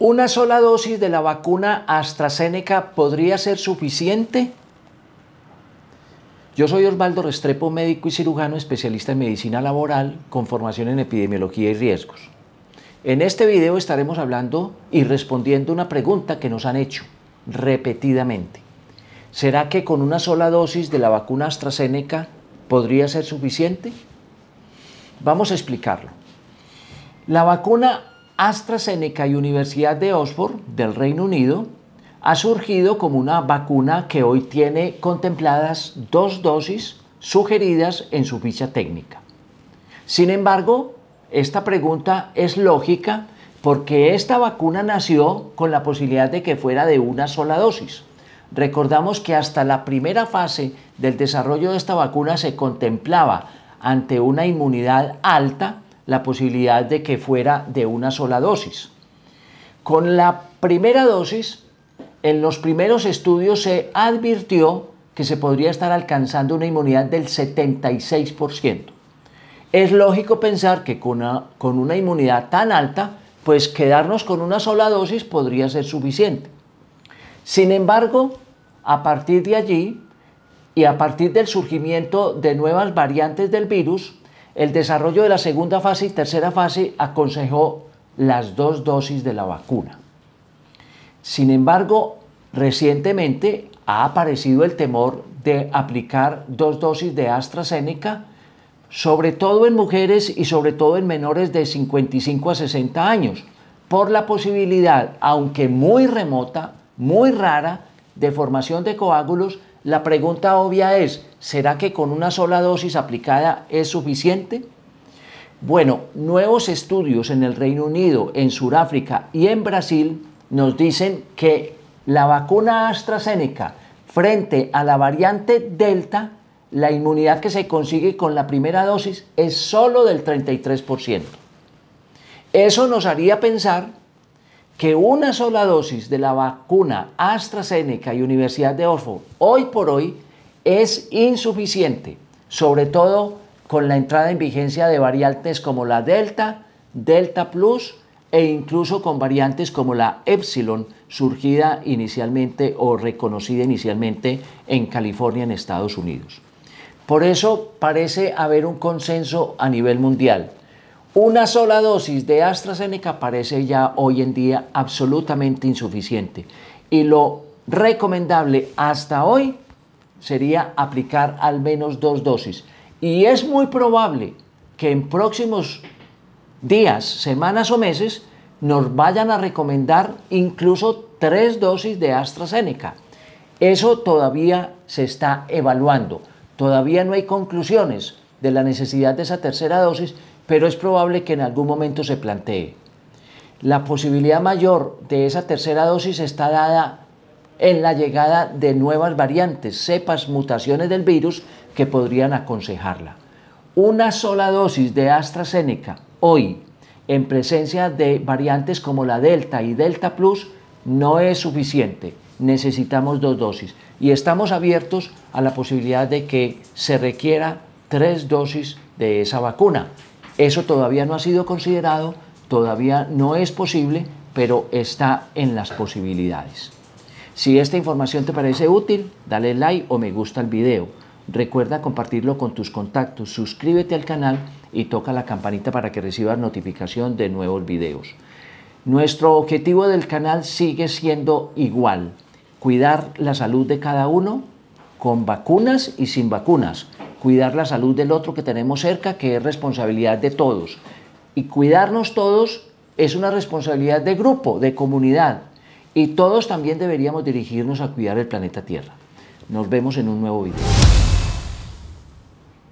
¿Una sola dosis de la vacuna AstraZeneca podría ser suficiente? Yo soy Osvaldo Restrepo, médico y cirujano especialista en medicina laboral con formación en epidemiología y riesgos. En este video estaremos hablando y respondiendo una pregunta que nos han hecho repetidamente. ¿Será que con una sola dosis de la vacuna AstraZeneca podría ser suficiente? Vamos a explicarlo. La vacuna AstraZeneca y Universidad de Oxford del Reino Unido ha surgido como una vacuna que hoy tiene contempladas dos dosis sugeridas en su ficha técnica. Sin embargo, esta pregunta es lógica porque esta vacuna nació con la posibilidad de que fuera de una sola dosis. Recordamos que hasta la primera fase del desarrollo de esta vacuna se contemplaba ante una inmunidad alta la posibilidad de que fuera de una sola dosis. Con la primera dosis, en los primeros estudios se advirtió que se podría estar alcanzando una inmunidad del 76%. Es lógico pensar que con una, con una inmunidad tan alta, pues quedarnos con una sola dosis podría ser suficiente. Sin embargo, a partir de allí y a partir del surgimiento de nuevas variantes del virus, el desarrollo de la segunda fase y tercera fase aconsejó las dos dosis de la vacuna. Sin embargo, recientemente ha aparecido el temor de aplicar dos dosis de AstraZeneca, sobre todo en mujeres y sobre todo en menores de 55 a 60 años, por la posibilidad, aunque muy remota, muy rara, de formación de coágulos la pregunta obvia es, ¿será que con una sola dosis aplicada es suficiente? Bueno, nuevos estudios en el Reino Unido, en Sudáfrica y en Brasil nos dicen que la vacuna AstraZeneca frente a la variante Delta, la inmunidad que se consigue con la primera dosis es solo del 33%. Eso nos haría pensar que una sola dosis de la vacuna AstraZeneca y Universidad de Oxford hoy por hoy es insuficiente, sobre todo con la entrada en vigencia de variantes como la Delta, Delta Plus e incluso con variantes como la Epsilon, surgida inicialmente o reconocida inicialmente en California, en Estados Unidos. Por eso parece haber un consenso a nivel mundial una sola dosis de AstraZeneca parece ya hoy en día absolutamente insuficiente y lo recomendable hasta hoy sería aplicar al menos dos dosis. Y es muy probable que en próximos días, semanas o meses nos vayan a recomendar incluso tres dosis de AstraZeneca. Eso todavía se está evaluando, todavía no hay conclusiones, de la necesidad de esa tercera dosis, pero es probable que en algún momento se plantee. La posibilidad mayor de esa tercera dosis está dada en la llegada de nuevas variantes, cepas, mutaciones del virus que podrían aconsejarla. Una sola dosis de AstraZeneca hoy, en presencia de variantes como la Delta y Delta Plus, no es suficiente. Necesitamos dos dosis y estamos abiertos a la posibilidad de que se requiera tres dosis de esa vacuna. Eso todavía no ha sido considerado, todavía no es posible, pero está en las posibilidades. Si esta información te parece útil, dale like o me gusta el video. Recuerda compartirlo con tus contactos, suscríbete al canal y toca la campanita para que recibas notificación de nuevos videos. Nuestro objetivo del canal sigue siendo igual, cuidar la salud de cada uno con vacunas y sin vacunas cuidar la salud del otro que tenemos cerca, que es responsabilidad de todos. Y cuidarnos todos es una responsabilidad de grupo, de comunidad. Y todos también deberíamos dirigirnos a cuidar el planeta Tierra. Nos vemos en un nuevo video.